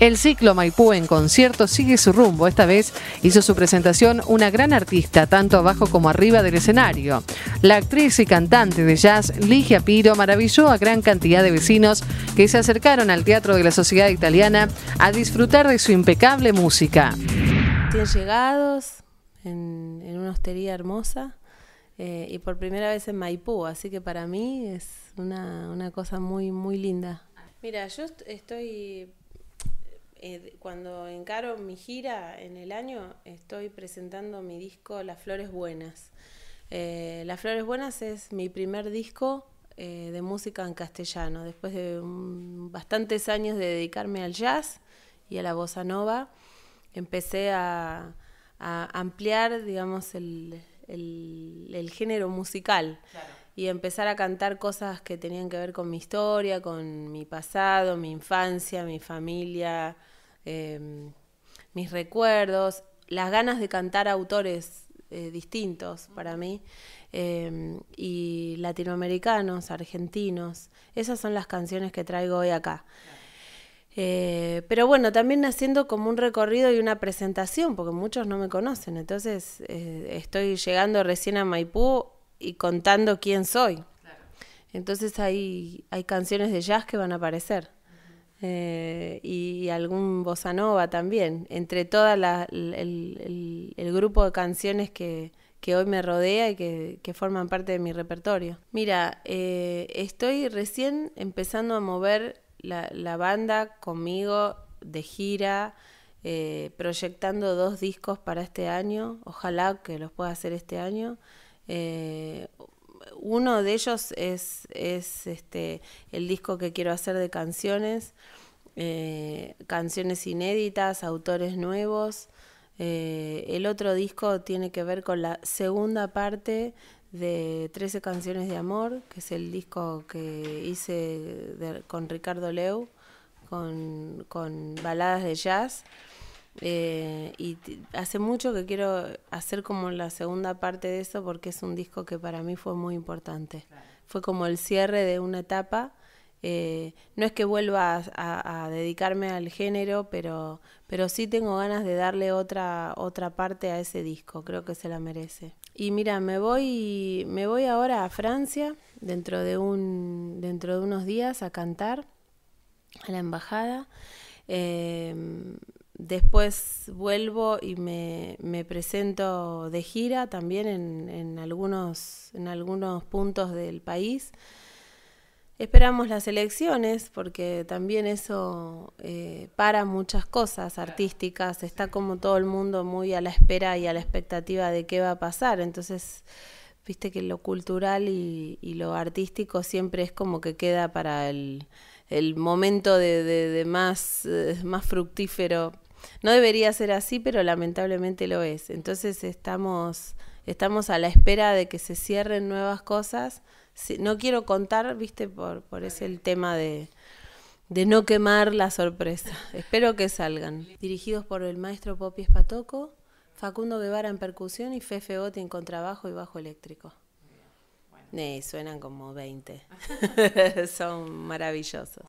El ciclo Maipú en concierto sigue su rumbo. Esta vez hizo su presentación una gran artista, tanto abajo como arriba del escenario. La actriz y cantante de jazz Ligia Piro maravilló a gran cantidad de vecinos que se acercaron al Teatro de la Sociedad Italiana a disfrutar de su impecable música. Bien llegados en, una hostería hermosa. Eh, y por primera vez en Maipú, así que para mí es una, una cosa muy, muy linda. Mira, yo estoy eh, cuando encaro mi gira en el año, estoy presentando mi disco Las Flores Buenas. Eh, Las Flores Buenas es mi primer disco eh, de música en castellano, después de bastantes años de dedicarme al jazz y a la bossa nova. Empecé a, ampliar, digamos, el, género musical. y empezar a cantar cosas que tenían que ver con mi historia, con mi pasado, mi infancia, mi familia, Em, mis recuerdos, las ganas de cantar autores eh, distintos para mí, em, y latinoamericanos, argentinos. Esas son las canciones que traigo hoy acá. Eh, pero bueno, también haciendo como un recorrido y una presentación, porque muchos no me conocen, entonces eh, estoy llegando recién a Maipú y contando quién soy. Entonces hay canciones de jazz que van a aparecer. Eh, y algún bossa también, entre todo el, el, grupo de canciones que, que hoy me rodea y que, forman parte de mi repertorio. Mira, eh, estoy recién empezando a mover la, banda conmigo de gira, eh, proyectando dos discos para este año, ojalá que los pueda hacer este año uno de ellos es, este, el disco que quiero hacer de canciones, eh, canciones inéditas, autores nuevos. Eh, el otro disco tiene que ver con la segunda parte de 13 canciones de amor, que es el disco que hice con Ricardo Leu, con baladas de jazz. Eh, y hace mucho que quiero hacer como la segunda parte de eso porque es un disco que para mí fue muy importante. Fue como el cierre de una etapa. Eh, no es que vuelva a, dedicarme al género, pero, pero sí tengo ganas de darle otra, otra parte a ese disco, creo que se la merece. Y mira, me voy, me voy ahora a Francia dentro de, un, dentro de unos días a cantar a la embajada. Eh, después vuelvo y me, presento de gira también en, algunos, en algunos puntos del país. Esperamos las elecciones porque también eso eh, para muchas cosas artísticas. Está como todo el mundo muy a la espera y a la expectativa de qué va a pasar. Entonces, viste que lo cultural y, lo artístico siempre es como que queda para el, momento de, más, eh, más fructífero no debería ser así, pero lamentablemente lo es. Entonces estamos, estamos a la espera de que se cierren nuevas cosas. no quiero contar, viste, por, ese el tema de, de no quemar la sorpresa. Espero que salgan. Dirigidos por el maestro Popi Espatoco, Facundo Guevara en percusión y Fefe Botti en contrabajo y bajo eléctrico. Eh, suenan como 20. Son maravillosos.